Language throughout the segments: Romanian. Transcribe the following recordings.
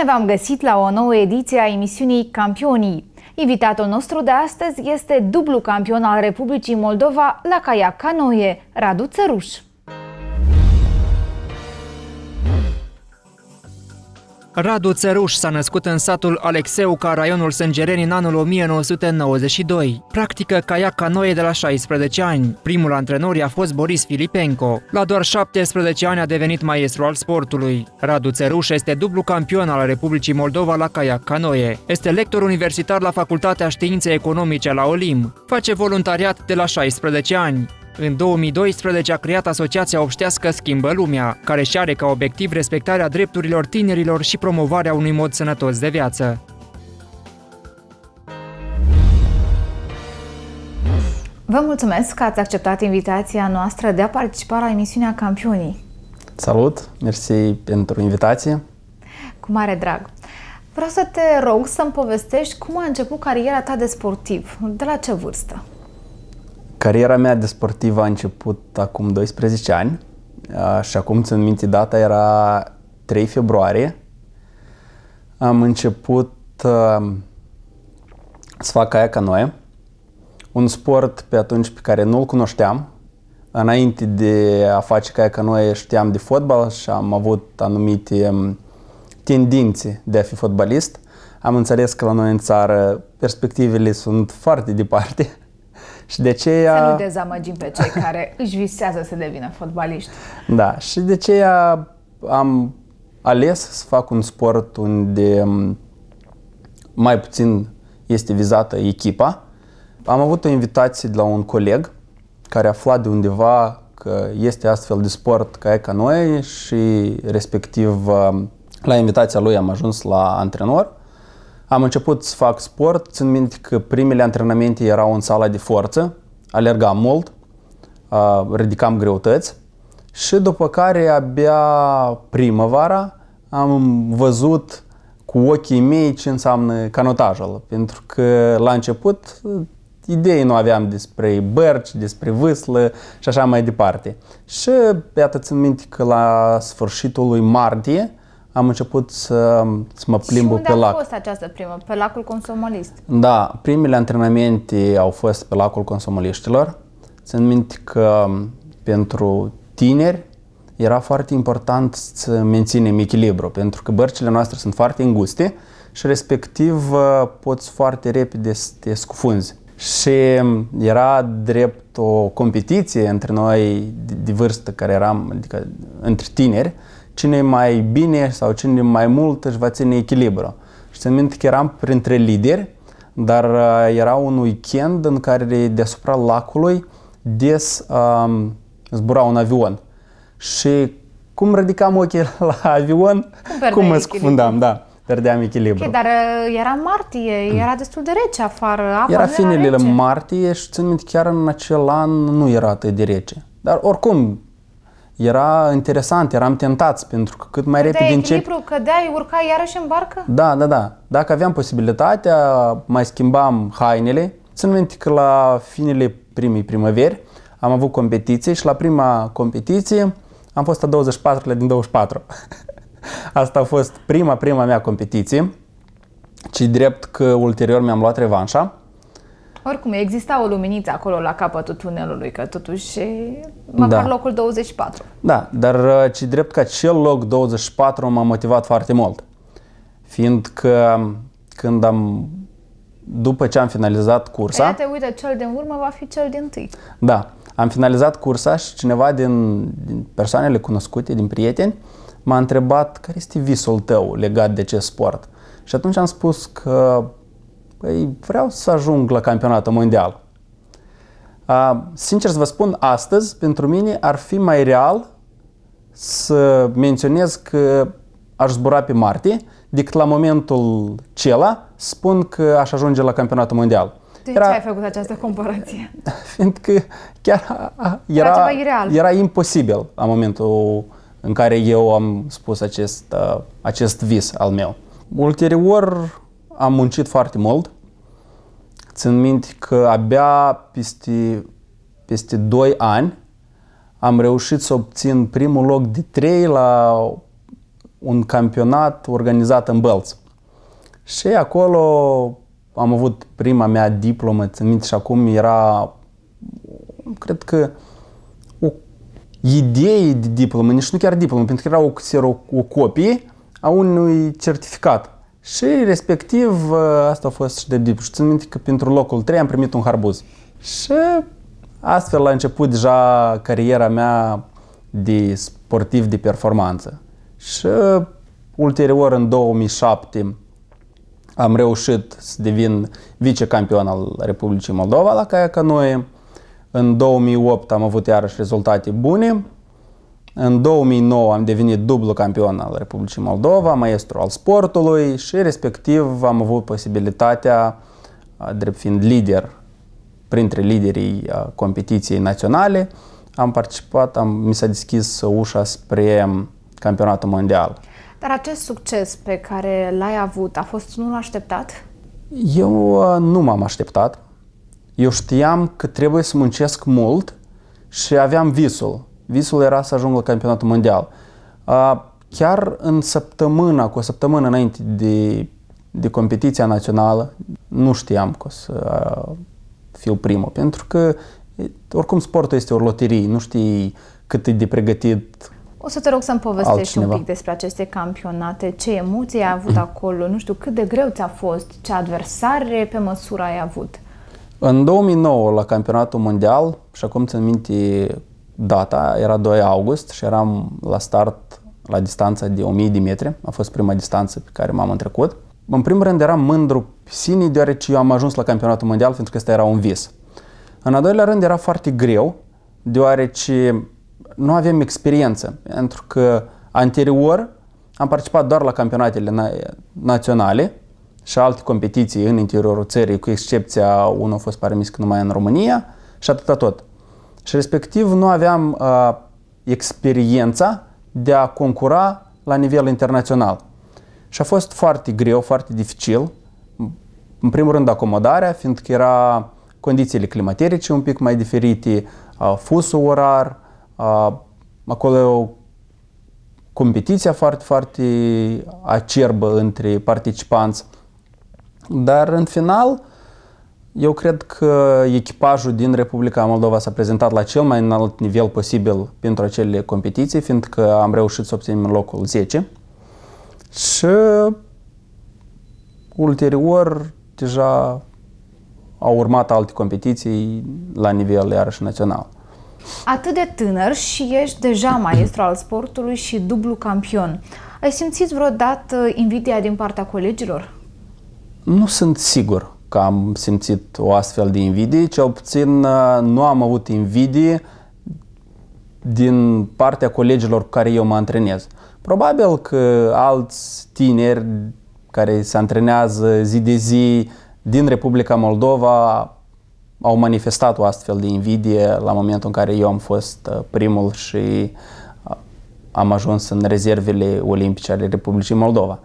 Bine v-am găsit la o nouă ediție a emisiunii Campionii. Invitatul nostru de astăzi este dublu campion al Republicii Moldova la caiac canoe, Radu Țăruș. Radu Țăruș s-a născut în satul Alexeuca, raionul Sângereni, în anul 1992. Practică caiac canoe de la 16 ani. Primul antrenor i-a fost Boris Filipenko. La doar 17 ani a devenit maestru al sportului. Radu Țăruș este dublu campion al Republicii Moldova la caiac canoe. Este lector universitar la Facultatea Științe Economice la Olim. Face voluntariat de la 16 ani. În 2012 a creat Asociația Obștească Schimbă Lumea, care și are ca obiectiv respectarea drepturilor tinerilor și promovarea unui mod sănătos de viață. Vă mulțumesc că ați acceptat invitația noastră de a participa la emisiunea Campionii. Salut, mersi pentru invitație. Cu mare drag. Vreau să te rog să-mi povestești cum a început cariera ta de sportiv. De la ce vârstă? Cariera mea de sportiv a început acum 12 ani și acum țin minte data era 3 februarie. Am început să fac aia canoe, un sport pe atunci pe care nu-l cunoșteam. Înainte de a face caia canoe știam de fotbal și am avut anumite tendințe de a fi fotbalist. Am înțeles că la noi în țară perspectivele sunt foarte departe și de ce ea... Să nu dezamăgim pe cei care își visează să devină fotbaliști. Da, și de ea am ales să fac un sport unde um, mai puțin este vizată echipa. Am avut o invitație de la un coleg care afla de undeva că este astfel de sport ca e ca noi și respectiv um, la invitația lui am ajuns la antrenor am început să fac sport, țin minte că primele antrenamente erau în sala de forță, alergam mult, ridicam greutăți și după care abia primăvara am văzut cu ochii mei ce înseamnă canotajul, pentru că la început idei nu aveam despre bărci, despre vâslă și așa mai departe. Și iată țin minte că la sfârșitul lui martie am început să, să mă plimb pe lac. Și unde a fost această primă? Pe lacul Consomolist? Da, primele antrenamente au fost pe lacul Consomoliștilor. Țin minte că um, pentru tineri era foarte important să menținem echilibru, pentru că bărcile noastre sunt foarte înguste și respectiv uh, poți foarte repede să te scufunzi. Și um, era drept o competiție între noi de vârstă care eram, adică între tineri, cine mai bine sau cine mai mult își va ține echilibru. Și țin minte că eram printre lideri, dar uh, era un weekend în care deasupra lacului des uh, zbura un avion. Și cum ridicam ochii la avion, cum mă scufundam, da. Pierdeam echilibru. Okay, dar uh, era martie, era destul de rece afară. Apa era finele martie și țin minte chiar în acel an nu era atât de rece. Dar oricum, era interesant, eram tentați, pentru că cât mai repede încep... Cădeai cădeai, urcai iarăși în barcă? Da, da, da. Dacă aveam posibilitatea, mai schimbam hainele. Țin minte că la finele primei primăveri am avut competiții și la prima competiție am fost a 24-lea din 24. Asta a fost prima, prima mea competiție, ci drept că ulterior mi-am luat revanșa oricum, exista o luminiță acolo la capătul tunelului, că totuși măcar da. locul 24. Da, dar uh, ce drept că acel loc 24 m-a motivat foarte mult. Fiindcă um, când am după ce am finalizat cursa... Iată, uite, cel din urmă va fi cel din tâi. Da. Am finalizat cursa și cineva din, din persoanele cunoscute, din prieteni, m-a întrebat care este visul tău legat de ce sport. Și atunci am spus că Păi vreau să ajung la campionatul mondial. A, sincer să vă spun, astăzi pentru mine ar fi mai real să menționez că aș zbura pe Marte decât la momentul cela spun că aș ajunge la campionatul mondial. De era, ce ai făcut această comparație? Fiindcă chiar era, era, era imposibil la momentul în care eu am spus acest, acest vis al meu. Ulterior, am muncit foarte mult. Țin minte că abia peste, peste 2 ani am reușit să obțin primul loc de 3 la un campionat organizat în Bălți. Și acolo am avut prima mea diplomă, țin minte, și acum era, cred că, o idee de diplomă, nici nu chiar diplomă, pentru că era o, o copie a unui certificat și respectiv, ă, asta a fost și de dip. Și țin minte că pentru locul 3 am primit un harbuz. Și astfel a început deja cariera mea de sportiv de performanță. Și ulterior, în 2007, am reușit să devin vicecampion al Republicii Moldova la Caia Canoe. În 2008 am avut iarăși rezultate bune în 2009 am devenit dublu campion al Republicii Moldova, maestru al sportului și respectiv am avut posibilitatea, drept fiind lider, printre liderii competiției naționale, am participat, am, mi s-a deschis ușa spre campionatul mondial. Dar acest succes pe care l-ai avut a fost unul așteptat? Eu nu m-am așteptat. Eu știam că trebuie să muncesc mult și aveam visul visul era să ajung la campionatul mondial. Chiar în săptămâna, cu o săptămână înainte de, de competiția națională, nu știam că o să fiu primul, pentru că oricum sportul este o loterie, nu știi cât e de pregătit o să te rog să-mi povestești altcineva. un pic despre aceste campionate, ce emoții ai avut acolo, nu știu cât de greu ți-a fost, ce adversare pe măsură ai avut. În 2009, la campionatul mondial, și acum țin minte data, era 2 august și eram la start la distanța de 1000 de metri. A fost prima distanță pe care m-am întrecut. În primul rând eram mândru pe sine deoarece eu am ajuns la campionatul mondial pentru că ăsta era un vis. În al doilea rând era foarte greu deoarece nu avem experiență pentru că anterior am participat doar la campionatele na- naționale și alte competiții în interiorul țării, cu excepția unul a fost permis numai în România și atâta tot. Și respectiv nu aveam uh, experiența de a concura la nivel internațional. Și a fost foarte greu, foarte dificil. În primul rând acomodarea, fiindcă era condițiile climaterice un pic mai diferite, uh, fusul orar, uh, acolo competiția foarte, foarte acerbă între participanți. Dar în final, eu cred că echipajul din Republica Moldova s-a prezentat la cel mai înalt nivel posibil pentru acele competiții, fiindcă am reușit să obținem locul 10 și ulterior deja au urmat alte competiții la nivel iarăși național. Atât de tânăr și ești deja maestru al sportului și dublu campion. Ai simțit vreodată invidia din partea colegilor? Nu sunt sigur că am simțit o astfel de invidie, cel puțin uh, nu am avut invidie din partea colegilor cu care eu mă antrenez. Probabil că alți tineri care se antrenează zi de zi din Republica Moldova au manifestat o astfel de invidie la momentul în care eu am fost uh, primul și uh, am ajuns în rezervele olimpice ale Republicii Moldova.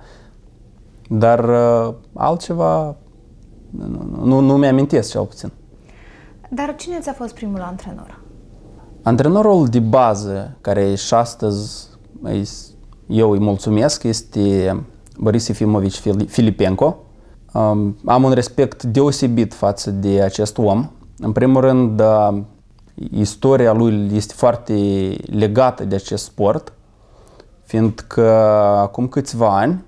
Dar altceva nu, nu mi-amintesc cel puțin. Dar cine ți-a fost primul antrenor? Antrenorul de bază, care și astăzi eu îi mulțumesc, este Boris Efimovici Filipenko. Um, am un respect deosebit față de acest om. În primul rând, um, istoria lui este foarte legată de acest sport, fiindcă acum câțiva ani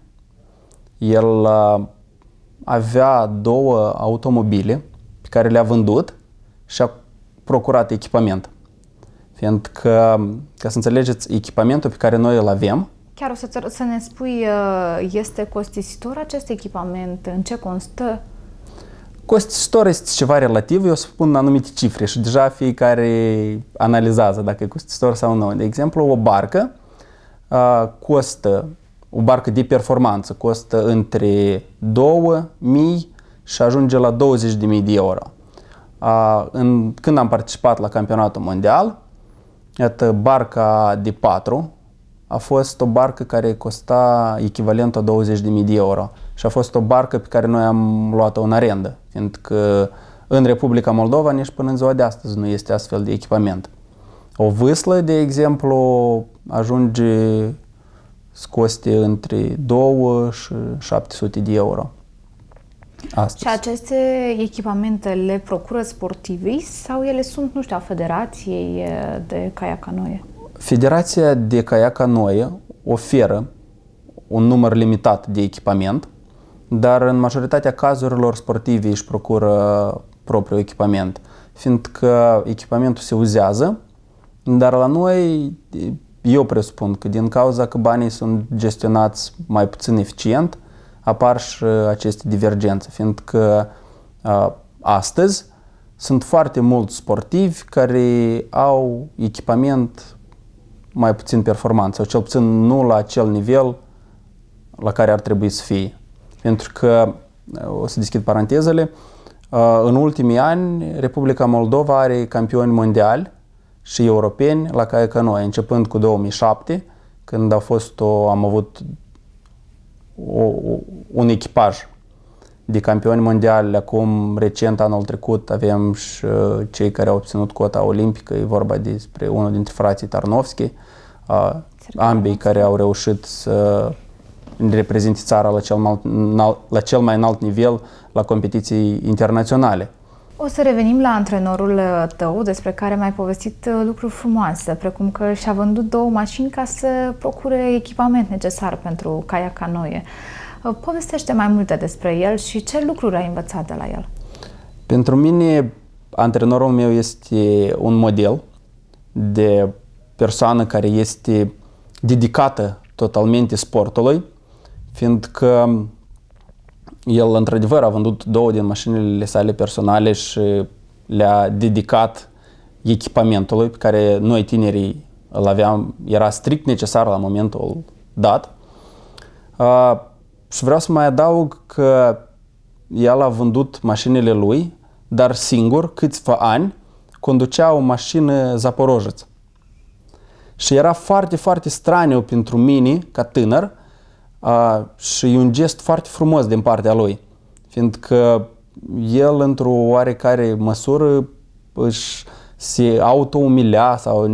el um, avea două automobile pe care le-a vândut și a procurat echipament. Fiindcă, ca să înțelegeți, echipamentul pe care noi îl avem, Chiar o să, să ne spui, uh, este costisitor acest echipament? În ce constă? Costisitor este ceva relativ, eu spun anumite cifre și deja fiecare analizează dacă e costisitor sau nu. De exemplu, o barcă uh, costă o barcă de performanță costă între 2.000 și ajunge la 20.000 de euro. A, în, când am participat la campionatul mondial, iată, barca de 4 a fost o barcă care costa echivalentul a 20.000 de euro și a fost o barcă pe care noi am luat-o în arendă, fiindcă în Republica Moldova nici până în ziua de astăzi nu este astfel de echipament. O vâslă, de exemplu, ajunge scoste între 2 și 700 de euro. Astăzi. Și aceste echipamente le procură sportivii sau ele sunt, nu știu, a Federației de Caiacanoie? Federația de Caiacanoie oferă un număr limitat de echipament, dar în majoritatea cazurilor sportivii își procură propriul echipament, fiindcă echipamentul se uzează, dar la noi eu presupun că din cauza că banii sunt gestionați mai puțin eficient, apar și uh, aceste divergențe, fiindcă uh, astăzi sunt foarte mulți sportivi care au echipament mai puțin performant sau cel puțin nu la acel nivel la care ar trebui să fie. Pentru că, uh, o să deschid parantezele, în ultimii ani Republica Moldova are campioni mondiali și europeni la care că noi, începând cu 2007, când a fost o, am avut o, un echipaj de campioni mondiali. Acum, recent, anul trecut, avem și uh, cei care au obținut cota olimpică. E vorba despre unul dintre frații Tarnovski, uh, ambii care au reușit să reprezinte țara la cel, mai, la cel mai înalt nivel la competiții internaționale. O să revenim la antrenorul uh, tău, despre care mi-ai povestit uh, lucruri frumoase, precum că și-a vândut două mașini ca să procure echipament necesar pentru caia canoie. Uh, povestește mai multe despre el și ce lucruri ai învățat de la el. Pentru mine, antrenorul meu este un model de persoană care este dedicată totalmente sportului, fiindcă el într-adevăr a vândut două din mașinile sale personale și le-a dedicat echipamentului pe care noi tinerii îl aveam, era strict necesar la momentul dat. Uh, și vreau să mai adaug că el a vândut mașinile lui, dar singur, câțiva ani, conducea o mașină zaporojeță. Și era foarte, foarte straniu pentru mine, ca tânăr, și e un gest foarte frumos din partea lui, fiindcă el într-o oarecare măsură își se umilea, sau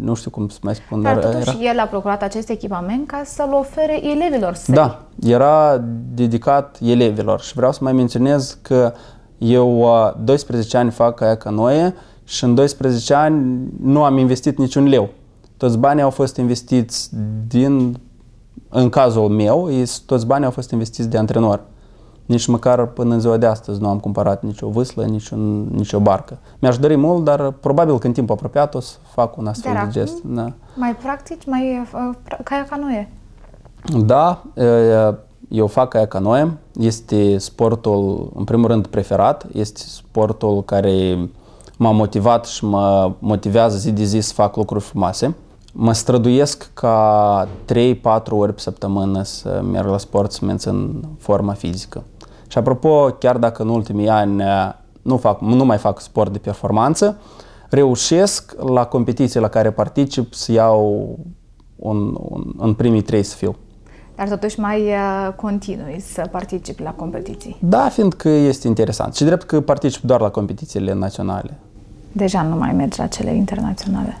nu știu cum să mai spun. Dar, dar totuși era... el a procurat acest echipament ca să-l ofere elevilor săi. Da, era dedicat elevilor și vreau să mai menționez că eu 12 ani fac aia canoe și în 12 ani nu am investit niciun leu. Toți banii au fost investiți din în cazul meu, toți banii au fost investiți de antrenor. Nici măcar până în ziua de astăzi nu am cumpărat nicio vâslă, nici, un, nici o barcă. Mi-aș dori mult, dar probabil că în timp apropiat o să fac un astfel dar de gest. Da. Mai practici, mai uh, caia canoe? Da, eu fac caia canoe. Este sportul, în primul rând, preferat. Este sportul care m-a motivat și mă motivează zi de zi să fac lucruri frumoase mă străduiesc ca 3-4 ori pe săptămână să merg la sport, să mențin forma fizică. Și apropo, chiar dacă în ultimii ani nu, fac, nu mai fac sport de performanță, reușesc la competiții la care particip să iau un, un, în primii trei să fiu. Dar totuși mai uh, continui să participi la competiții. Da, fiindcă este interesant. Și drept că particip doar la competițiile naționale. Deja nu mai mergi la cele internaționale.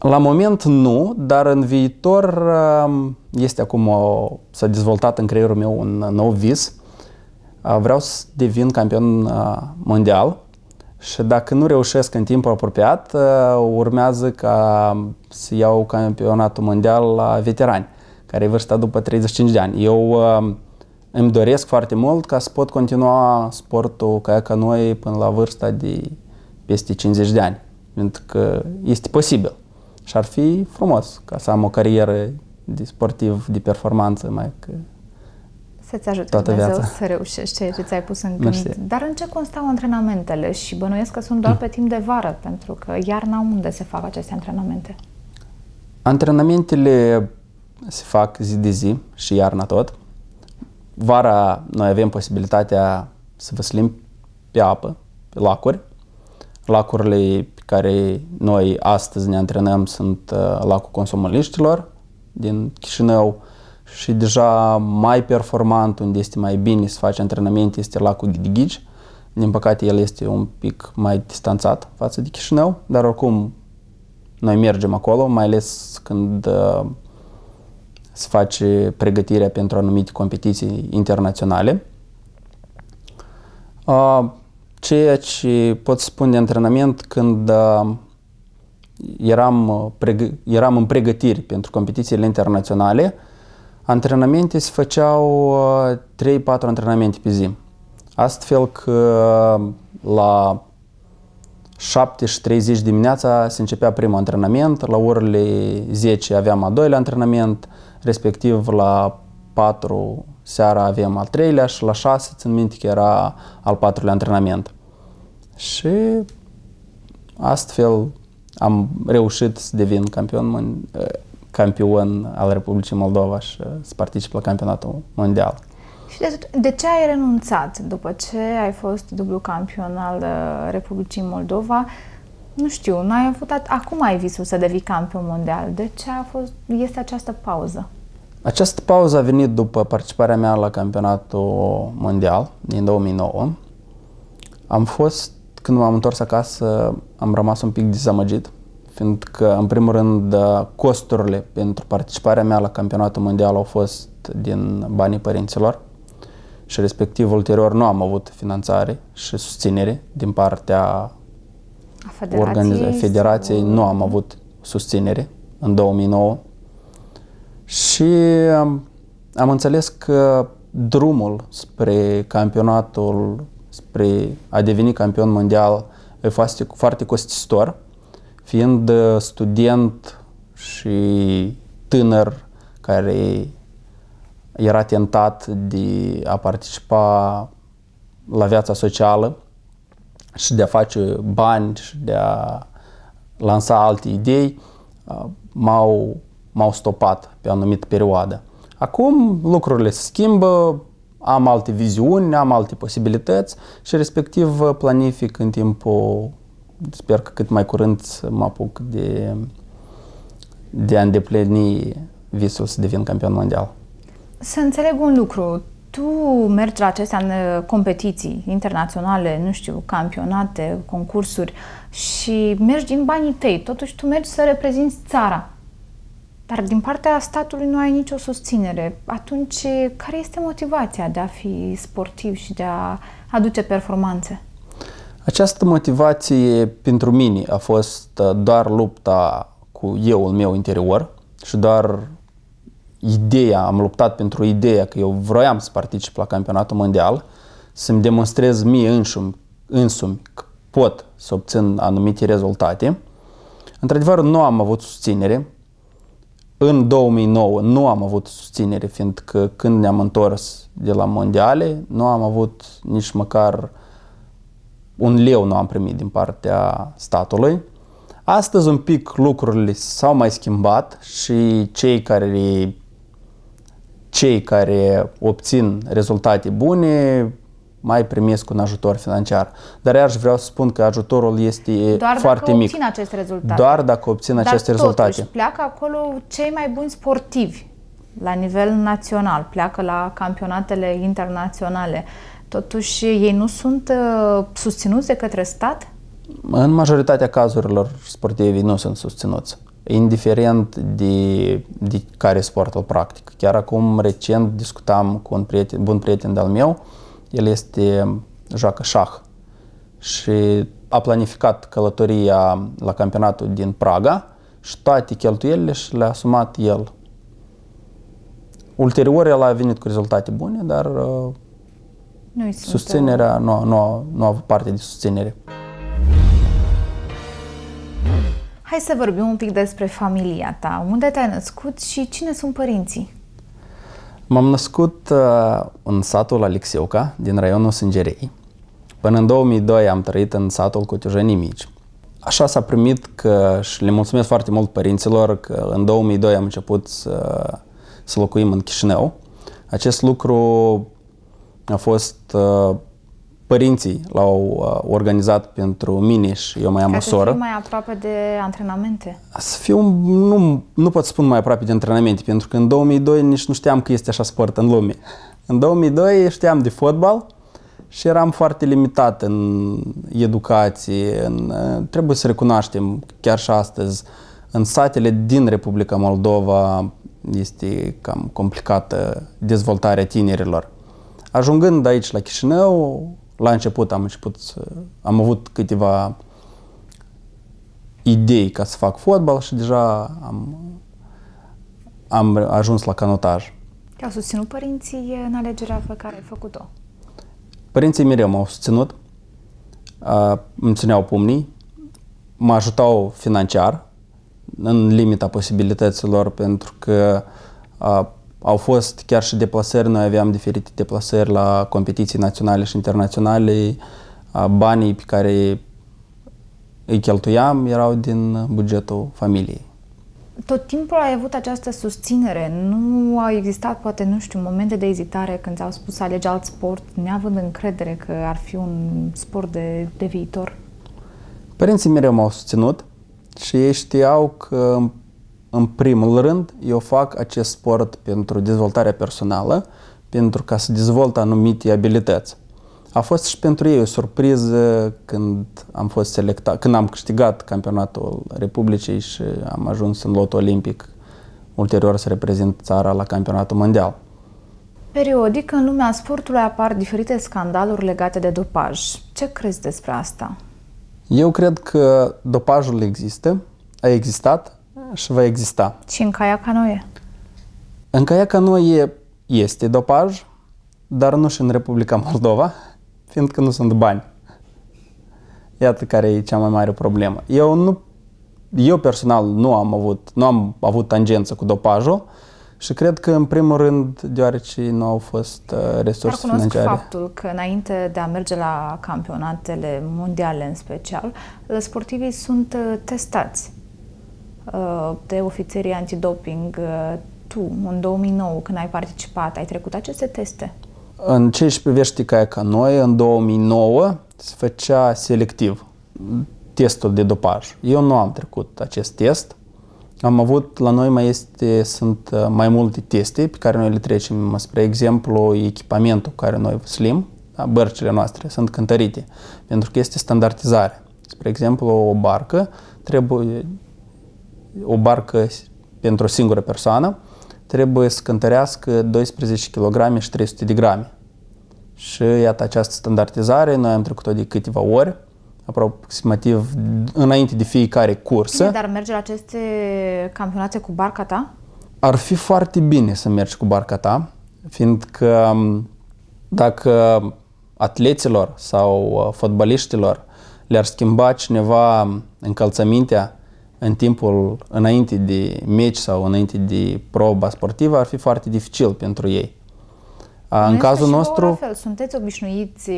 La moment nu, dar în viitor um, este acum o, s-a dezvoltat în creierul meu un nou vis. Uh, vreau să devin campion uh, mondial și dacă nu reușesc în timp apropiat, uh, urmează ca să iau campionatul mondial la veterani, care e vârsta după 35 de ani. Eu um, îmi doresc foarte mult ca să pot continua sportul ca, ca noi până la vârsta de peste 50 de ani, pentru că este posibil. Și ar fi frumos ca să am o carieră de sportiv, de performanță, mai că să-ți ajute toată Dumnezeu viața. să reușești ceea ce ți-ai pus în Mersi. gând. Dar în ce constau antrenamentele? Și bănuiesc că sunt doar mm. pe timp de vară, pentru că iarna unde se fac aceste antrenamente? Antrenamentele se fac zi de zi și iarna tot. Vara noi avem posibilitatea să vă slim pe apă, pe lacuri. Lacurile care noi astăzi ne antrenăm sunt uh, lacul consumoliștilor din Chișinău și deja mai performant, unde este mai bine să faci antrenamente, este lacul Ghidighici. Din păcate, el este un pic mai distanțat față de Chișinău, dar oricum noi mergem acolo, mai ales când uh, se face pregătirea pentru anumite competiții internaționale. Uh, ceea ce pot spune de antrenament când uh, eram, uh, eram în pregătiri pentru competițiile internaționale, antrenamente se făceau 3-4 uh, antrenamente pe zi. Astfel că la 7.30 dimineața se începea primul antrenament, la orele 10 aveam a doilea antrenament, respectiv la 4 seara aveam al treilea și la șase țin minte că era al patrulea antrenament. Și astfel am reușit să devin campion, campion al Republicii Moldova și să particip la campionatul mondial. Și de, de ce ai renunțat după ce ai fost dublu campion al uh, Republicii Moldova? Nu știu, n-ai avut, acum ai visul să devii campion mondial. De ce a fost, este această pauză? Această pauză a venit după participarea mea la campionatul mondial din 2009. Am fost, când m-am întors acasă, am rămas un pic dezamăgit, fiindcă, în primul rând, costurile pentru participarea mea la campionatul mondial au fost din banii părinților și, respectiv, ulterior nu am avut finanțare și susținere din partea federației, organiz... federației nu am avut susținere în 2009 și am, am înțeles că drumul spre campionatul, spre a deveni campion mondial, e foarte, foarte costisitor, fiind uh, student și tânăr care era tentat de a participa la viața socială și de a face bani și de a lansa alte idei, uh, m-au m-au stopat pe o anumită perioadă. Acum lucrurile se schimbă, am alte viziuni, am alte posibilități și respectiv uh, planific în timpul, sper că cât mai curând să mă apuc de, de a îndeplini visul să devin campion mondial. Să înțeleg un lucru, tu mergi la acestea în uh, competiții internaționale, nu știu, campionate, concursuri și mergi din banii tăi, totuși tu mergi să reprezinți țara. Dar din partea statului nu ai nicio susținere. Atunci, care este motivația de a fi sportiv și de a aduce performanțe? Această motivație pentru mine a fost uh, doar lupta cu euul meu interior și doar ideea, am luptat pentru ideea că eu vroiam să particip la campionatul mondial, să-mi demonstrez mie însumi, însumi că pot să obțin anumite rezultate. Într-adevăr, nu am avut susținere, în 2009 nu am avut susținere, fiindcă când ne-am întors de la mondiale, nu am avut nici măcar un leu nu am primit din partea statului. Astăzi un pic lucrurile s-au mai schimbat și cei care cei care obțin rezultate bune mai primesc un ajutor financiar. Dar iarăși vreau să spun că ajutorul este Doar foarte mic. Doar dacă obțin aceste rezultate. Doar dacă obțin Dar aceste totuși, rezultate. pleacă acolo cei mai buni sportivi la nivel național, pleacă la campionatele internaționale. Totuși, ei nu sunt uh, susținuți de către stat? În majoritatea cazurilor, sportivii nu sunt susținuți indiferent de, de care sport îl practic. Chiar acum, recent, discutam cu un prieten, bun prieten de-al meu uh, el este, joacă șah și a planificat călătoria la campionatul din Praga și toate cheltuielile și le-a asumat el. Ulterior, el a venit cu rezultate bune, dar uh, nu susținerea nu, nu, nu a avut parte de susținere. Hai să vorbim un pic despre familia ta. Unde te-ai născut și cine sunt părinții? M-am născut uh, în satul Alexiuca, din raionul Sângerei. Până în 2002 am trăit în satul Cotiujenii Mici. Așa s-a primit că și le mulțumesc foarte mult părinților că în 2002 am început să, să locuim în Chișinău. Acest lucru a fost uh, părinții l-au uh, organizat pentru mine și eu mai am Ca o soră. Să fii mai aproape de antrenamente. Să fiu, nu, nu pot spun mai aproape de antrenamente, pentru că în 2002 nici nu știam că este așa sport în lume. În 2002 știam de fotbal și eram foarte limitat în educație, în, uh, trebuie să recunoaștem chiar și astăzi, în satele din Republica Moldova este cam complicată dezvoltarea tinerilor. Ajungând aici la Chișinău, la început am început să, am avut câteva idei ca să fac fotbal și deja am, am ajuns la canotaj. Te-au susținut părinții în alegerea pe care ai făcut-o? Părinții mereu m-au susținut, îmi țineau pumnii, mă ajutau financiar în limita posibilităților pentru că au fost chiar și deplasări, noi aveam diferite deplasări la competiții naționale și internaționale. Banii pe care îi cheltuiam erau din bugetul familiei. Tot timpul ai avut această susținere. Nu au existat, poate, nu știu, momente de ezitare când ți-au spus să alegi alt sport, neavând încredere că ar fi un sport de, de viitor? Părinții mereu m-au susținut și ei știau că în primul rând, eu fac acest sport pentru dezvoltarea personală, pentru ca să dezvolt anumite abilități. A fost și pentru ei o surpriză când am fost selectat, când am câștigat campionatul Republicii și am ajuns în lotul olimpic, ulterior să reprezint țara la campionatul mondial. Periodic, în lumea sportului apar diferite scandaluri legate de dopaj. Ce crezi despre asta? Eu cred că dopajul există, a existat, și va exista. Și în Caia Canoe? În Caia Canoe este dopaj, dar nu și în Republica Moldova, fiindcă nu sunt bani. Iată care e cea mai mare problemă. Eu nu eu personal nu am avut, nu am avut tangență cu dopajul și cred că în primul rând deoarece nu au fost uh, resurse Dar financiare. faptul că înainte de a merge la campionatele mondiale în special, sportivii sunt uh, testați Uh, de ofițerii antidoping, uh, tu, în 2009, când ai participat, ai trecut aceste teste? În ce își privește ca ca noi, în 2009 se făcea selectiv testul de dopaj. Eu nu am trecut acest test. Am avut, la noi mai este, sunt uh, mai multe teste pe care noi le trecem. Spre exemplu, echipamentul care noi slim, da, bărcile noastre, sunt cântărite, pentru că este standardizare. Spre exemplu, o barcă trebuie o barcă pentru o singură persoană trebuie să cântărească 12 kg și 300 de grame. Și iată această standardizare, noi am trecut-o de câteva ori, aproximativ înainte de fiecare cursă. Bine, dar merge la aceste campionate cu barca ta? Ar fi foarte bine să mergi cu barca ta, fiindcă um, dacă atleților sau uh, fotbaliștilor le-ar schimba cineva încălțămintea în timpul înainte de meci sau înainte de proba sportivă ar fi foarte dificil pentru ei. A, în cazul nostru... fel, sunteți obișnuiți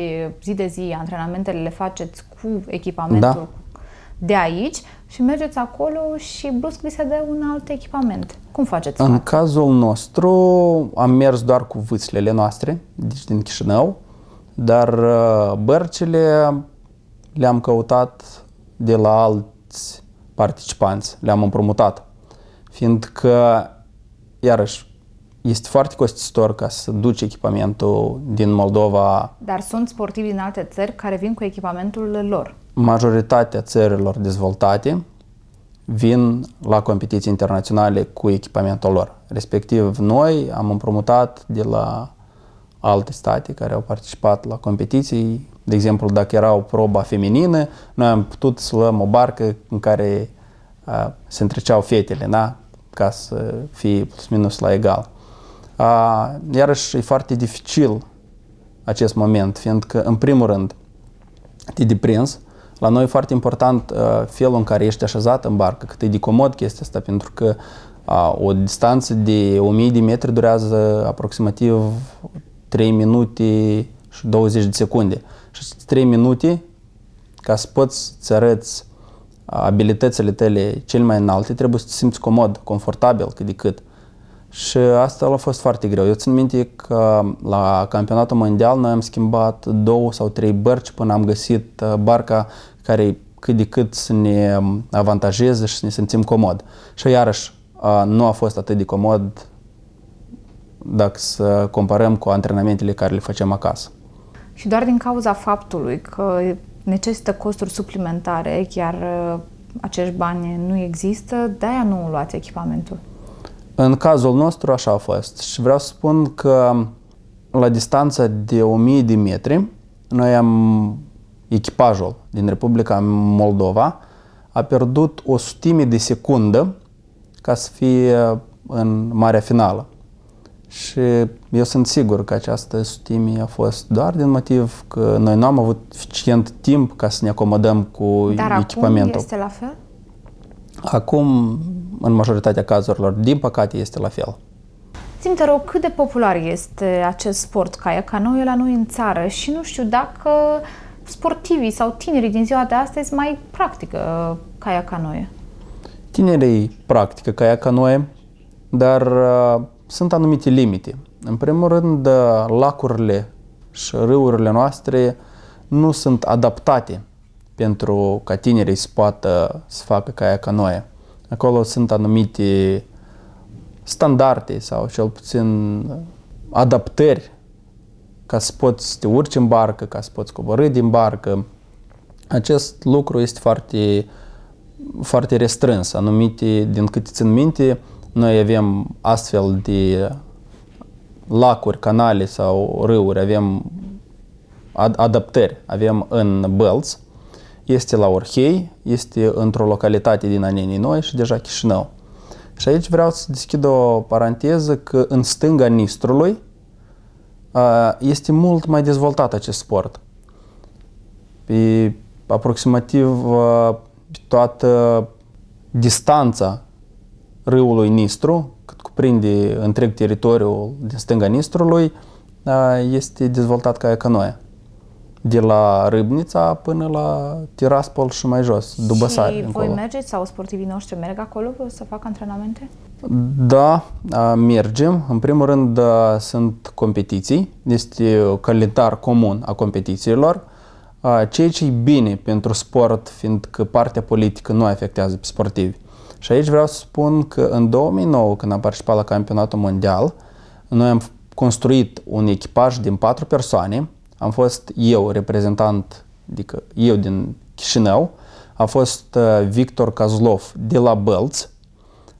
zi de zi, antrenamentele le faceți cu echipamentul da. de aici și mergeți acolo și brusc vi se dă un alt echipament. Cum faceți? În față? cazul nostru am mers doar cu vâțlele noastre, deci din Chișinău, dar uh, bărcile le-am căutat de la alți participanți, le-am împrumutat. Fiindcă, iarăși, este foarte costisitor ca să duci echipamentul din Moldova. Dar sunt sportivi din alte țări care vin cu echipamentul lor. Majoritatea țărilor dezvoltate vin la competiții internaționale cu echipamentul lor. Respectiv, noi am împrumutat de la alte state care au participat la competiții. De exemplu, dacă era o probă feminină, noi am putut să luăm o barcă în care a, se întreceau fetele, da? ca să fie plus minus la egal. A, iarăși e foarte dificil acest moment, fiindcă, în primul rând, te deprins. La noi e foarte important a, felul în care ești așezat în barcă, cât e de comod chestia asta, pentru că a, o distanță de 1000 de metri durează aproximativ 3 minute și 20 de secunde. Și 3 minute, ca să poți să arăți abilitățile tale cel mai înalte, trebuie să te simți comod, confortabil cât de cât. Și asta a fost foarte greu. Eu țin minte că la campionatul mondial noi am schimbat două sau trei bărci până am găsit barca care cât de cât să ne avantajeze și să ne simțim comod. Și iarăși nu a fost atât de comod dacă să comparăm cu antrenamentele care le facem acasă. Și doar din cauza faptului că necesită costuri suplimentare, chiar uh, acești bani nu există, de-aia nu luați echipamentul. În cazul nostru așa a fost și vreau să spun că la distanță de 1000 de metri, noi am echipajul din Republica Moldova a pierdut o sutime de secundă ca să fie uh, în marea finală. Și eu sunt sigur că această sutimie a fost doar din motiv că noi nu am avut suficient timp ca să ne acomodăm cu Dar echipamentul. Dar este la fel? Acum, în majoritatea cazurilor, din păcate, este la fel. Țin te rog, cât de popular este acest sport caia canoe la noi în țară și nu știu dacă sportivii sau tinerii din ziua de astăzi mai practică uh, caia canoe. Tinerii practică caia canoe, dar uh, sunt anumite limite. În primul rând, lacurile și râurile noastre nu sunt adaptate pentru ca tinerii să poată să facă caia noi. Acolo sunt anumite standarde sau cel puțin adaptări ca să poți să te urci în barcă, ca să poți coborâ din barcă. Acest lucru este foarte, foarte restrâns. Anumite, din câte țin minte, noi avem astfel de lacuri, canale sau râuri, avem ad- adaptări, avem în Bălți, este la Orhei, este într-o localitate din Anenii Noi și deja Chișinău. Și aici vreau să deschid o paranteză că în stânga Nistrului este mult mai dezvoltat acest sport. Pe aproximativ toată distanța râului Nistru, cât cuprinde întreg teritoriul din stânga Nistrului, este dezvoltat ca canoe. De la Râbnița până la Tiraspol și mai jos, Dubăsari. Și voi mergeți sau sportivii noștri merg acolo să facă antrenamente? Da, mergem. În primul rând sunt competiții. Este calendar comun a competițiilor. Ceea ce e bine pentru sport, fiindcă partea politică nu afectează pe sportivi și aici vreau să spun că în 2009, când am participat la campionatul mondial, noi am construit un echipaj din patru persoane. Am fost eu reprezentant, adică eu din Chișinău, a fost uh, Victor Kazlov de la Bălți,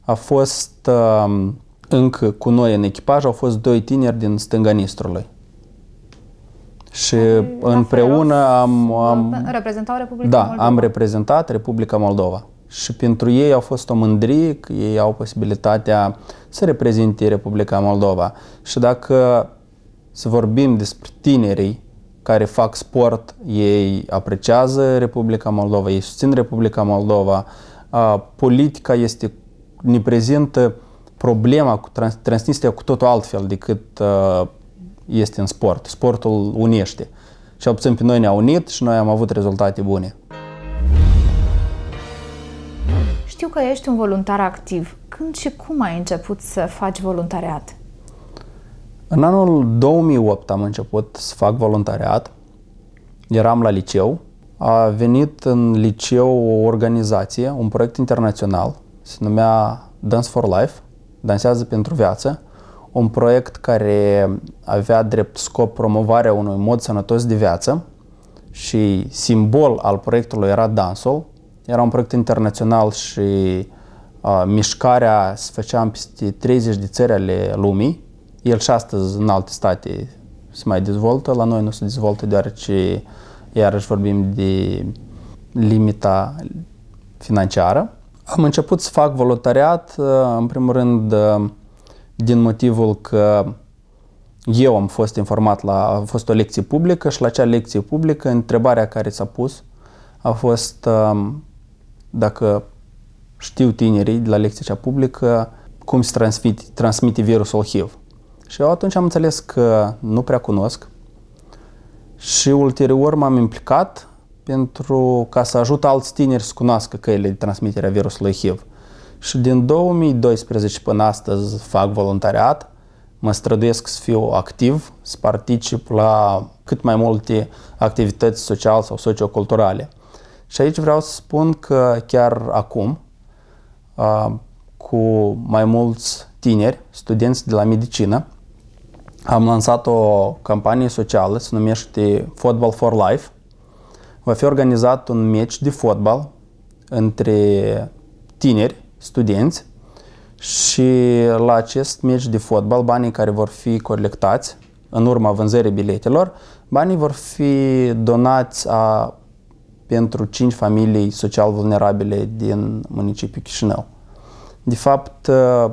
a fost um, încă cu noi în echipaj, au fost doi tineri din stânga Nistrului. Și împreună am, am... Reprezentau Republica da, Moldova. am reprezentat Republica Moldova și pentru ei au fost o mândrie că ei au posibilitatea să reprezinte Republica Moldova. Și dacă să vorbim despre tinerii care fac sport, ei apreciază Republica Moldova, ei susțin Republica Moldova, politica este, ne prezintă problema cu Transnistria cu totul altfel decât este în sport. Sportul unește. Și obțin pe noi ne-a unit și noi am avut rezultate bune. Știu că ești un voluntar activ. Când și cum ai început să faci voluntariat? În anul 2008 am început să fac voluntariat. Eram la liceu. A venit în liceu o organizație, un proiect internațional, se numea Dance for Life, Dansează pentru viață, un proiect care avea drept scop promovarea unui mod sănătos de viață și simbol al proiectului era dansul, era un proiect internațional și uh, mișcarea se făcea în peste 30 de țări ale lumii. El și astăzi în alte state se mai dezvoltă, la noi nu se dezvoltă deoarece iarăși vorbim de limita financiară. Am început să fac voluntariat, în primul rând, din motivul că eu am fost informat la, a fost o lecție publică și la acea lecție publică întrebarea care s-a pus a fost dacă știu tinerii de la lecția cea publică cum se transmite, transmite virusul HIV. Și eu atunci am înțeles că nu prea cunosc și ulterior m-am implicat pentru ca să ajut alți tineri să cunoască căile de transmitere a virusului HIV. Și din 2012 până astăzi fac voluntariat, mă străduiesc să fiu activ, să particip la cât mai multe activități sociale sau socioculturale. Și aici vreau să spun că chiar acum, cu mai mulți tineri, studenți de la medicină, am lansat o campanie socială, se numește Football for Life. Va fi organizat un meci de fotbal între tineri, studenți, și la acest meci de fotbal, banii care vor fi colectați în urma vânzării biletelor, banii vor fi donați a pentru 5 familii social vulnerabile din municipiul Chișinău. De fapt, uh,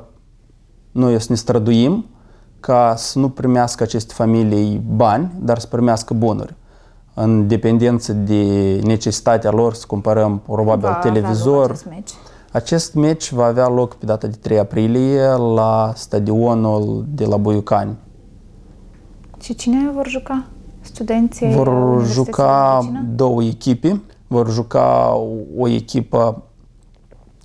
noi să ne străduim ca să nu primească aceste familii bani, dar să primească bunuri. În dependență de necesitatea lor să cumpărăm probabil va televizor. Acest meci. acest meci va avea loc pe data de 3 aprilie la stadionul de la Buiucani. Și cine vor juca? studenții? Vor juca două echipe. Vor juca o echipă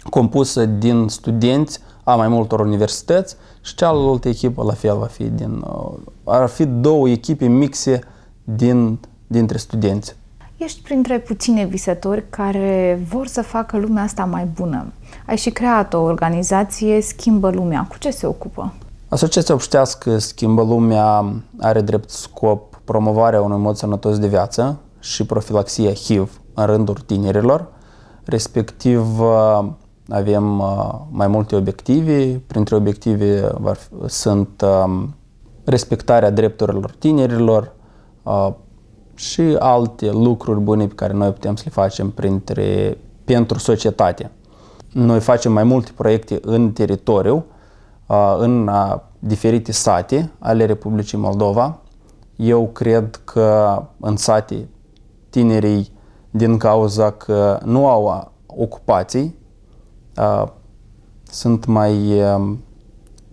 compusă din studenți a mai multor universități și cealaltă echipă la fel va fi din... Uh, ar fi două echipe mixe din, dintre studenți. Ești printre puține visători care vor să facă lumea asta mai bună. Ai și creat o organizație Schimbă Lumea. Cu ce se ocupă? Asociația Obștească Schimbă Lumea are drept scop promovarea unui mod sănătos de viață și profilaxia HIV în rândul tinerilor. Respectiv, uh, avem uh, mai multe obiective. Printre obiective sunt um, respectarea drepturilor tinerilor uh, și alte lucruri bune pe care noi putem să le facem printre, pentru societate. Noi facem mai multe proiecte în teritoriu, în diferite sate ale Republicii Moldova, eu cred că în sate tinerii, din cauza că nu au ocupații, sunt mai,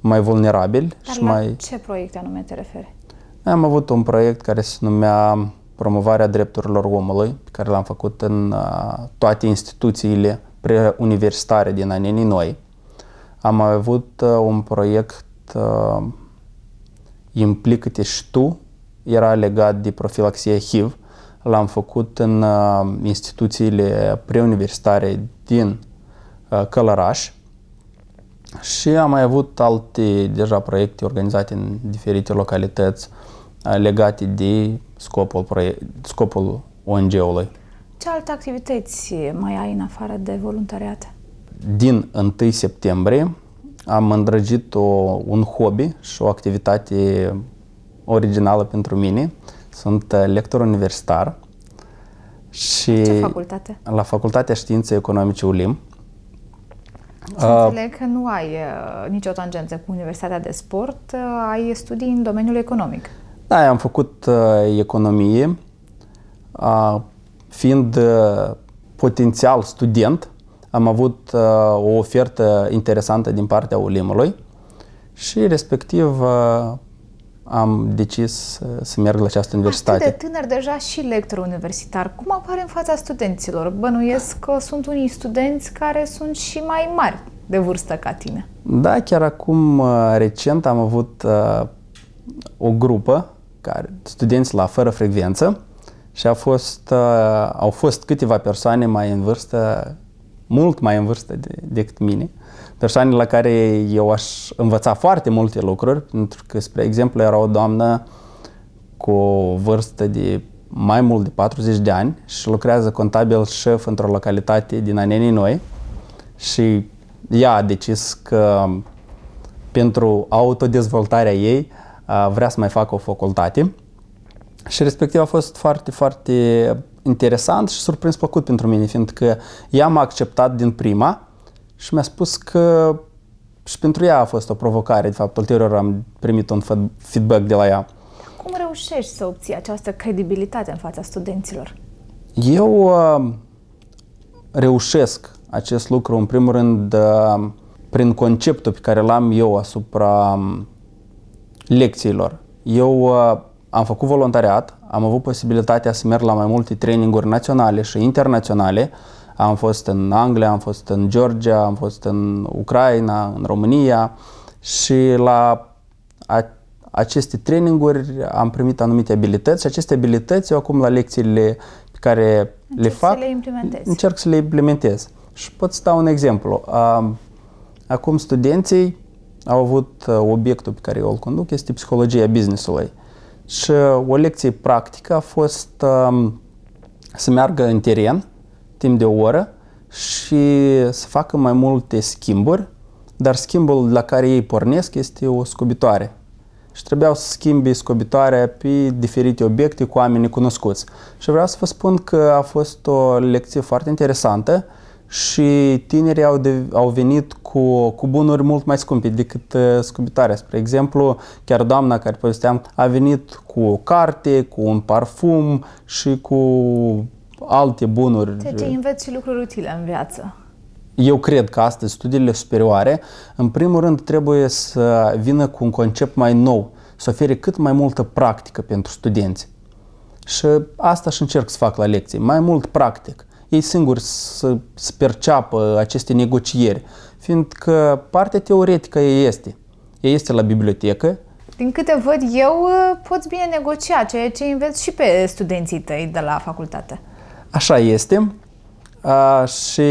mai vulnerabili. Dar și la mai... ce proiect anume te referi? Am avut un proiect care se numea Promovarea drepturilor omului, pe care l-am făcut în toate instituțiile preuniversitare din anii noi. Am avut un proiect Implică-te și tu era legat de profilaxie HIV. L-am făcut în uh, instituțiile preuniversitare din uh, Călăraș și am mai avut alte deja proiecte organizate în diferite localități uh, legate de scopul, proiect, scopul ONG-ului. Ce alte activități mai ai în afară de voluntariat? Din 1 septembrie am îndrăgit o, un hobby și o activitate originală pentru mine. Sunt uh, lector universitar. Și Ce facultate? La Facultatea Științe Economice ULIM. Să uh, înțeleg că nu ai uh, nicio tangență cu Universitatea de Sport, uh, ai studii în domeniul economic. Da, am făcut uh, economie, uh, fiind uh, potențial student, am avut uh, o ofertă interesantă din partea Ulimului și respectiv uh, am decis uh, să, merg la această universitate. Atât de tânăr deja și lector universitar. Cum apare în fața studenților? Bănuiesc că sunt unii studenți care sunt și mai mari de vârstă ca tine. Da, chiar acum uh, recent am avut uh, o grupă care studenți la fără frecvență și a fost, uh, au fost câteva persoane mai în vârstă mult mai în vârstă de, decât mine, persoane la care eu aș învăța foarte multe lucruri, pentru că, spre exemplu, era o doamnă cu o vârstă de mai mult de 40 de ani și lucrează contabil șef într-o localitate din Anenii Noi și ea a decis că pentru autodezvoltarea ei vrea să mai facă o facultate și respectiv a fost foarte, foarte interesant și surprins plăcut pentru mine, fiindcă ea m-a acceptat din prima și mi-a spus că și pentru ea a fost o provocare. De fapt, ulterior am primit un feedback de la ea. Cum reușești să obții această credibilitate în fața studenților? Eu uh, reușesc acest lucru, în primul rând, uh, prin conceptul pe care l-am eu asupra um, lecțiilor. Eu uh, am făcut voluntariat am avut posibilitatea să merg la mai multe traininguri naționale și internaționale. Am fost în Anglia, am fost în Georgia, am fost în Ucraina, în România și la aceste traininguri am primit anumite abilități și aceste abilități eu acum la lecțiile pe care încerc le fac, să le implementez. încerc să le implementez. Și pot să dau un exemplu. Acum studenții au avut uh, obiectul pe care eu îl conduc, este psihologia business-ului. Și uh, o lecție practică a fost um, să meargă în teren timp de o oră și să facă mai multe schimburi, dar schimbul la care ei pornesc este o scobitoare. Și trebuiau să schimbi scobitoarea pe diferite obiecte cu oameni cunoscuți. Și vreau să vă spun că a fost o lecție foarte interesantă și tinerii au, de, au venit cu, cu bunuri mult mai scumpe decât uh, scumpitarea. Spre exemplu, chiar doamna care povesteam a venit cu o carte, cu un parfum și cu alte bunuri. Ceea ce înveți și lucruri utile în viață. Eu cred că astăzi studiile superioare, în primul rând, trebuie să vină cu un concept mai nou, să ofere cât mai multă practică pentru studenți. Și asta și încerc să fac la lecții, mai mult practic ei singuri să, să perceapă aceste negocieri, fiindcă partea teoretică ei este. Ei este la bibliotecă. Din câte văd eu, ă, poți bine negocia ceea ce înveți și pe studenții tăi de la facultate. Așa este. A, și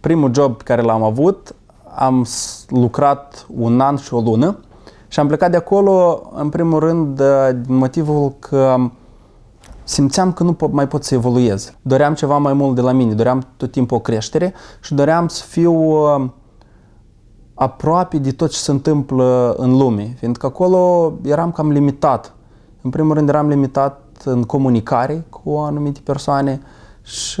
primul job care l-am avut, am lucrat un an și o lună și am plecat de acolo, în primul rând, din motivul că simțeam că nu mai pot să evoluez. Doream ceva mai mult de la mine, doream tot timpul o creștere și doream să fiu uh, aproape de tot ce se întâmplă în lume, fiindcă acolo eram cam limitat. În primul rând eram limitat în comunicare cu anumite persoane și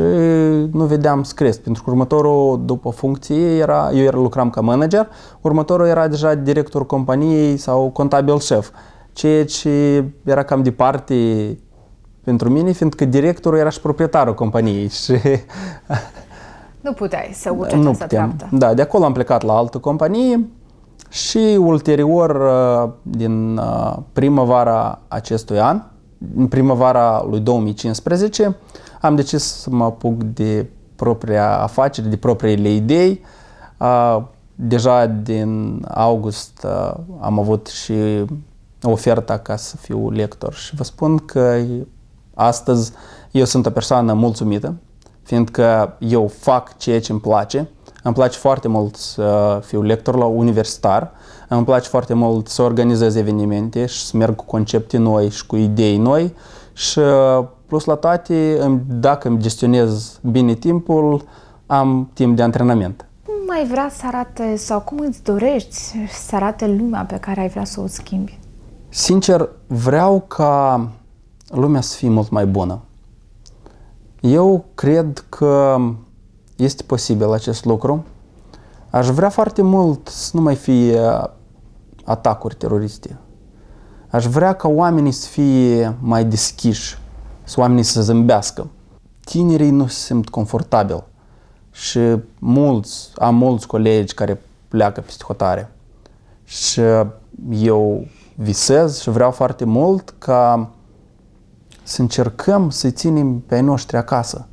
nu vedeam scris, pentru că următorul după funcție era, eu era, lucram ca manager, următorul era deja director companiei sau contabil șef, ceea ce era cam departe pentru mine, fiindcă directorul era și proprietarul companiei și... Nu puteai să urci nu această treaptă. Da, de acolo am plecat la altă companie și ulterior, uh, din uh, primăvara acestui an, în primăvara lui 2015, am decis să mă apuc de propria afacere, de propriile idei. Uh, deja din august am avut și oferta ca să fiu lector și vă spun că Astăzi eu sunt o persoană mulțumită, fiindcă eu fac ceea ce îmi place. Îmi place foarte mult să fiu lector la universitar, îmi place foarte mult să organizez evenimente și să merg cu concepte noi și cu idei noi și plus la toate, dacă îmi gestionez bine timpul, am timp de antrenament. Cum mai vrea să arate sau cum îți dorești să arate lumea pe care ai vrea să o schimbi? Sincer, vreau ca lumea să fie mult mai bună. Eu cred că este posibil acest lucru. Aș vrea foarte mult să nu mai fie atacuri teroriste. Aș vrea ca oamenii să fie mai deschiși, să oamenii să zâmbească. Tinerii nu se simt confortabil și mulți, am mulți colegi care pleacă peste hotare. Și eu visez și vreau foarte mult ca să încercăm să ținem pe ai noștri acasă.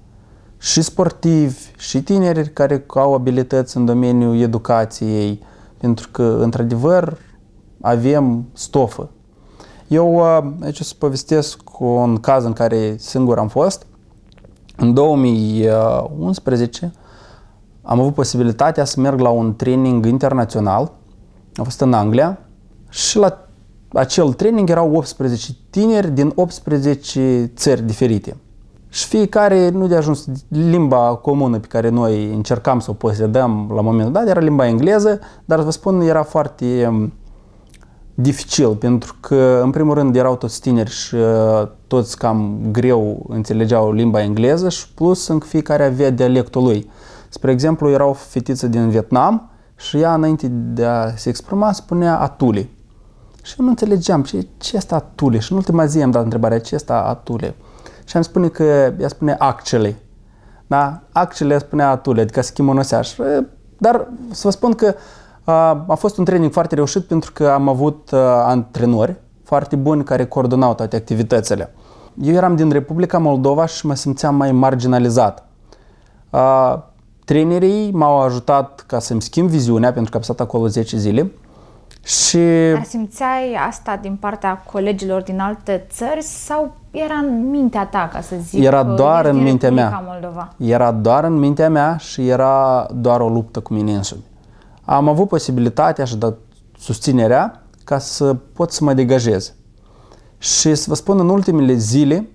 Și sportivi, și tineri care au abilități în domeniul educației, pentru că, într-adevăr, avem stofă. Eu uh, aici o să povestesc un caz în care singur am fost. În 2011 am avut posibilitatea să merg la un training internațional. A fost în Anglia și la acel training erau 18 tineri din 18 țări diferite. Și fiecare nu de ajuns limba comună pe care noi încercam să o posedăm la momentul dat, era limba engleză, dar vă spun, era foarte mm, dificil, pentru că, în primul rând, erau toți tineri și uh, toți cam greu înțelegeau limba engleză și plus încă fiecare avea dialectul lui. Spre exemplu, era o fetiță din Vietnam și ea, înainte de a se exprima, spunea atuli. Și nu înțelegeam ce, ce asta atule. Și în ultima zi am dat întrebarea, ce asta atule? Și am spune că ea spune actually Da? Actually spunea atule, adică se chimonosea. Dar să vă spun că a, a fost un training foarte reușit pentru că am avut a, antrenori foarte buni care coordonau toate activitățile. Eu eram din Republica Moldova și mă simțeam mai marginalizat. A, trenerii m-au ajutat ca să-mi schimb viziunea pentru că am stat acolo 10 zile și... Dar simțeai asta din partea colegilor din alte țări sau era în mintea ta, ca să zic? Era doar în mintea mea. Moldova? Era doar în mintea mea și era doar o luptă cu mine însumi. Am avut posibilitatea și de susținerea ca să pot să mă degajez. Și să vă spun, în ultimele zile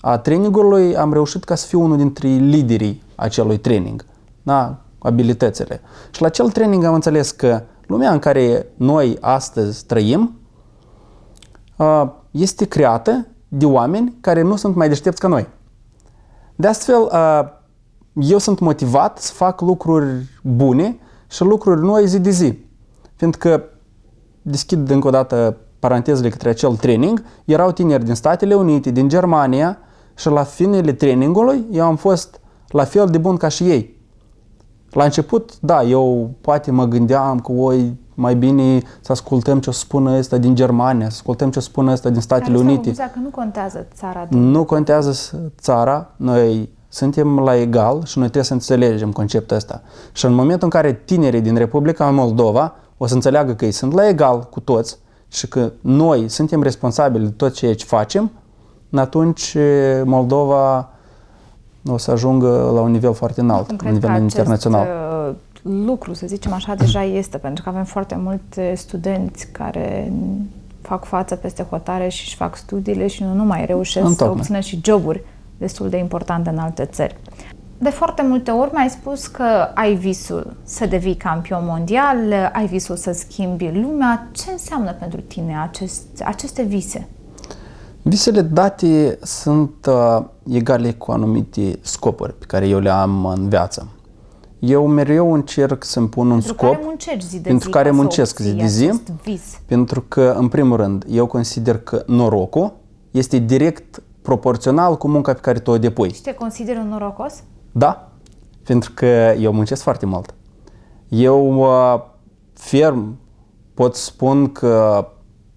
a trainingului am reușit ca să fiu unul dintre liderii acelui training. Da? Abilitățile. Și la acel training am înțeles că Lumea în care noi astăzi trăim este creată de oameni care nu sunt mai deștepți ca noi. De astfel, eu sunt motivat să fac lucruri bune și lucruri noi zi de zi. Fiindcă, deschid încă o dată parantezele către acel training, erau tineri din Statele Unite, din Germania și la finele trainingului eu am fost la fel de bun ca și ei. La început, da, eu poate mă gândeam că oi mai bine să ascultăm ce o spună ăsta din Germania, să ascultăm ce o spună ăsta din Statele Care Unite. Că nu contează țara. De... Nu contează țara, noi suntem la egal și noi trebuie să înțelegem conceptul ăsta. Și în momentul în care tinerii din Republica Moldova o să înțeleagă că ei sunt la egal cu toți și că noi suntem responsabili de tot ceea ce facem, atunci eh, Moldova o să ajungă la un nivel foarte înalt, la un nivel internațional. Uh, lucru, să zicem așa, deja este, pentru că avem foarte multe studenți care fac față peste hotare și își fac studiile și nu numai reușesc să obțină și joburi destul de importante în alte țări. De foarte multe ori mi-ai spus că ai visul să devii campion mondial, ai visul să schimbi lumea. Ce înseamnă pentru tine acest, aceste vise? Visele date sunt uh, egale cu anumite scopuri pe care eu le am în viață. Eu mereu încerc să-mi pun un pentru scop care zi de pentru zi, care muncesc zi de zi, vis. pentru că, în primul rând, eu consider că norocul este direct proporțional cu munca pe care tu o depui. Și te consideri un norocos? Da, pentru că eu muncesc foarte mult. Eu uh, ferm pot spun că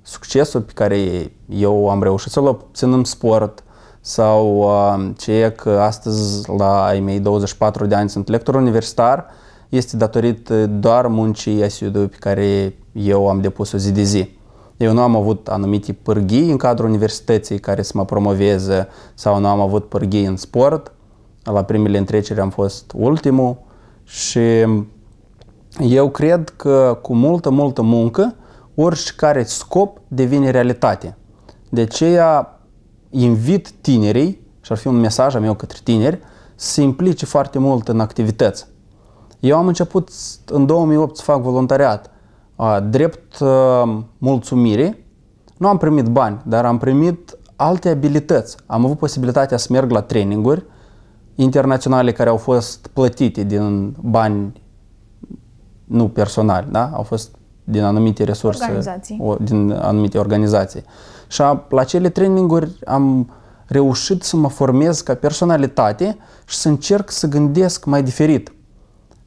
succesul pe care eu am reușit să-l obțin în sport sau uh, ce e că astăzi la ai mei 24 de ani sunt lector universitar, este datorit uh, doar muncii asidu pe care eu am depus-o zi de zi. Eu nu am avut anumite pârghii în cadrul universității care să mă promoveze sau nu am avut pârghii în sport. La primele întreceri am fost ultimul și eu cred că cu multă, multă muncă oricare scop devine realitate. De aceea invit tinerii, și ar fi un mesaj al meu către tineri, să se implice foarte mult în activități. Eu am început în 2008 să fac voluntariat. Drept mulțumire, nu am primit bani, dar am primit alte abilități. Am avut posibilitatea să merg la traininguri internaționale care au fost plătite din bani nu personali, da? au fost din anumite resurse, O, din anumite organizații. Și a, la cele traininguri am reușit să mă formez ca personalitate și să încerc să gândesc mai diferit.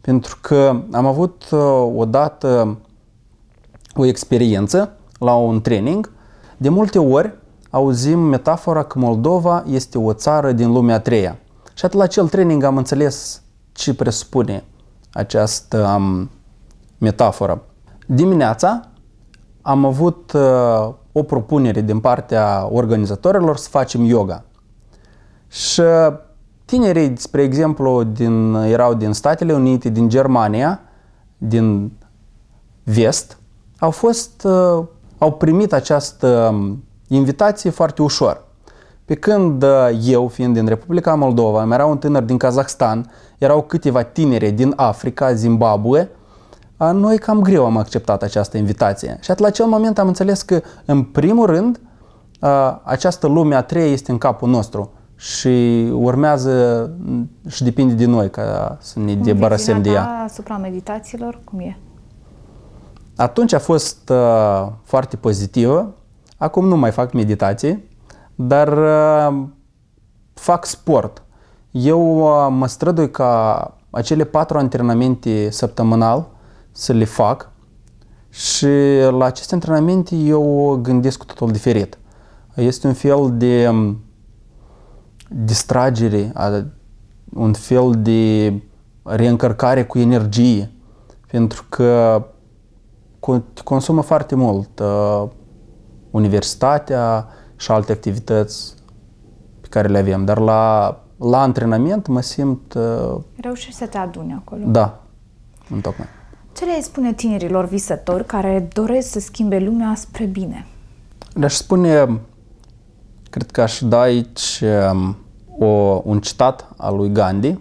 Pentru că am avut uh, odată o experiență la un training. De multe ori auzim metafora că Moldova este o țară din lumea a treia. Și atât la acel training am înțeles ce presupune această um, metaforă. Dimineața am avut uh, o propunere din partea organizatorilor să facem yoga. Și tinerii, spre exemplu, din, erau din Statele Unite, din Germania, din vest, au fost, uh, au primit această um, invitație foarte ușor. Pe când uh, eu, fiind din Republica Moldova, mai era un tânăr din Kazakhstan, erau câteva tinere din Africa, Zimbabwe, a, noi cam greu am acceptat această invitație. Și la acel moment am înțeles că, în primul rând, această lume a treia este în capul nostru și urmează și depinde de noi ca să ne debarasem de ea. asupra meditațiilor, cum e? Atunci a fost uh, foarte pozitivă. Acum nu mai fac meditații, dar uh, fac sport. Eu uh, mă strădui ca acele patru antrenamente săptămânal să le fac și la aceste antrenamente eu gândesc cu totul diferit. Este un fel de um, distragere, un fel de reîncărcare cu energie, pentru că consumă foarte mult uh, universitatea și alte activități pe care le avem, dar la, la antrenament mă simt... Uh, Reușești să te aduni acolo. Da, întocmai. Ce le spune tinerilor visători care doresc să schimbe lumea spre bine? Le-aș spune, cred că aș da aici um, o, un citat al lui Gandhi,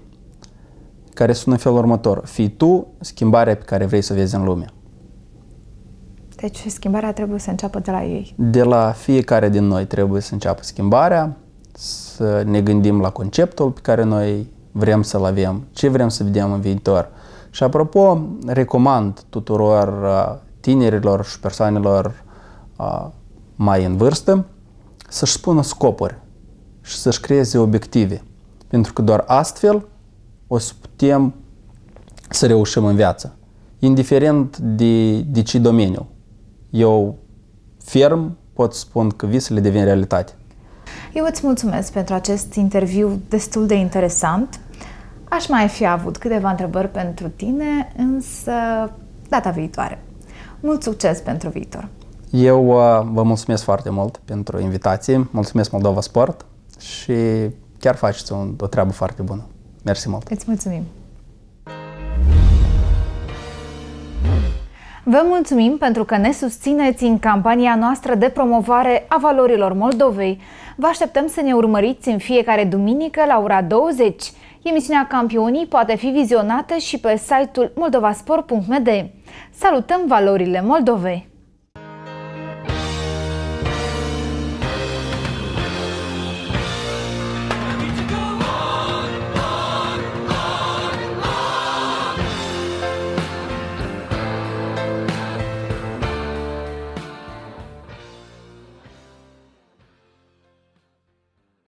care sună în felul următor. Fii tu schimbarea pe care vrei să vezi în lume. Deci schimbarea trebuie să înceapă de la ei. De la fiecare din noi trebuie să înceapă schimbarea, să ne gândim la conceptul pe care noi vrem să-l avem, ce vrem să vedem în viitor – și apropo, recomand tuturor uh, tinerilor și persoanelor uh, mai în vârstă să-și spună scopuri și să-și creeze obiective. Pentru că doar astfel o să putem să reușim în viață. Indiferent de, de ce domeniu. Eu ferm pot spun că visele devin realitate. Eu îți mulțumesc pentru acest interviu destul de interesant. Aș mai fi avut câteva întrebări pentru tine, însă data viitoare. Mult succes pentru viitor! Eu uh, vă mulțumesc foarte mult pentru invitație, mulțumesc Moldova Sport și chiar faceți un o treabă foarte bună. Mersi mult! Îți mulțumim! Vă mulțumim pentru că ne susțineți în campania noastră de promovare a valorilor Moldovei. Vă așteptăm să ne urmăriți în fiecare duminică la ora 20 Emisiunea Campionii poate fi vizionată și pe site-ul moldovasport.md. Salutăm valorile Moldovei!